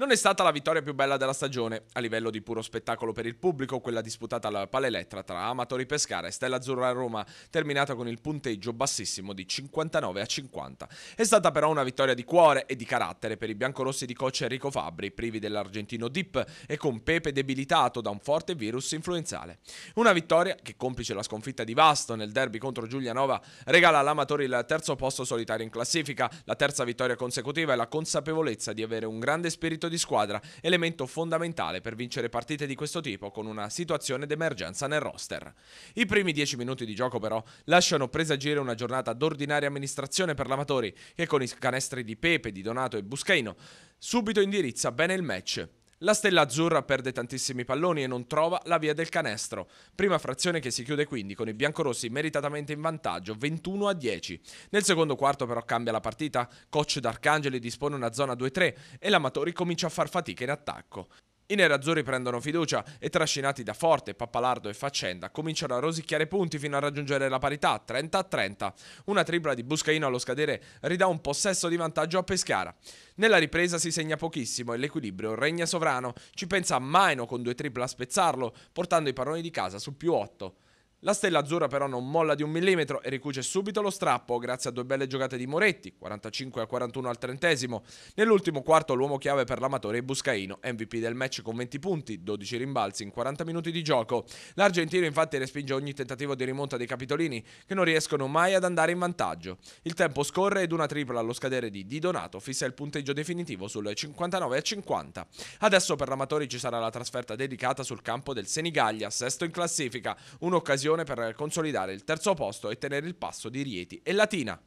Non è stata la vittoria più bella della stagione, a livello di puro spettacolo per il pubblico, quella disputata alla Palelettra tra Amatori Pescara e Stella Azzurra Roma, terminata con il punteggio bassissimo di 59 a 50. È stata però una vittoria di cuore e di carattere per i biancorossi di coach Enrico Fabri, privi dell'argentino Dip e con Pepe debilitato da un forte virus influenzale. Una vittoria che, complice la sconfitta di Vasto nel derby contro Giulianova, regala all'Amatori il terzo posto solitario in classifica, la terza vittoria consecutiva e la consapevolezza di avere un grande spirito di squadra, elemento fondamentale per vincere partite di questo tipo con una situazione d'emergenza nel roster. I primi 10 minuti di gioco però lasciano presagire una giornata d'ordinaria amministrazione per l'Amatori che con i canestri di Pepe, di Donato e Buscaino subito indirizza bene il match. La Stella Azzurra perde tantissimi palloni e non trova la via del canestro. Prima frazione che si chiude quindi con i biancorossi meritatamente in vantaggio, 21 a 10. Nel secondo quarto però cambia la partita, coach D'Arcangeli dispone una zona 2-3 e l'Amatori comincia a far fatica in attacco. I nerazzurri prendono fiducia e trascinati da Forte, Pappalardo e Faccenda cominciano a rosicchiare punti fino a raggiungere la parità 30-30. Una tripla di Buscaino allo scadere ridà un possesso di vantaggio a Pescara. Nella ripresa si segna pochissimo e l'equilibrio regna sovrano. Ci pensa Maino con due triple a spezzarlo, portando i paroni di casa su più 8. La stella azzurra però non molla di un millimetro e ricuce subito lo strappo grazie a due belle giocate di Moretti, 45 a 41 al trentesimo. Nell'ultimo quarto l'uomo chiave per l'amatore è Buscaino, MVP del match con 20 punti, 12 rimbalzi in 40 minuti di gioco. L'argentino infatti respinge ogni tentativo di rimonta dei capitolini che non riescono mai ad andare in vantaggio. Il tempo scorre ed una tripla allo scadere di Di Donato fissa il punteggio definitivo sul 59 a 50. Adesso per l'amatore ci sarà la trasferta dedicata sul campo del Senigallia, sesto in classifica, un'occasione occasione per consolidare il terzo posto e tenere il passo di Rieti e Latina.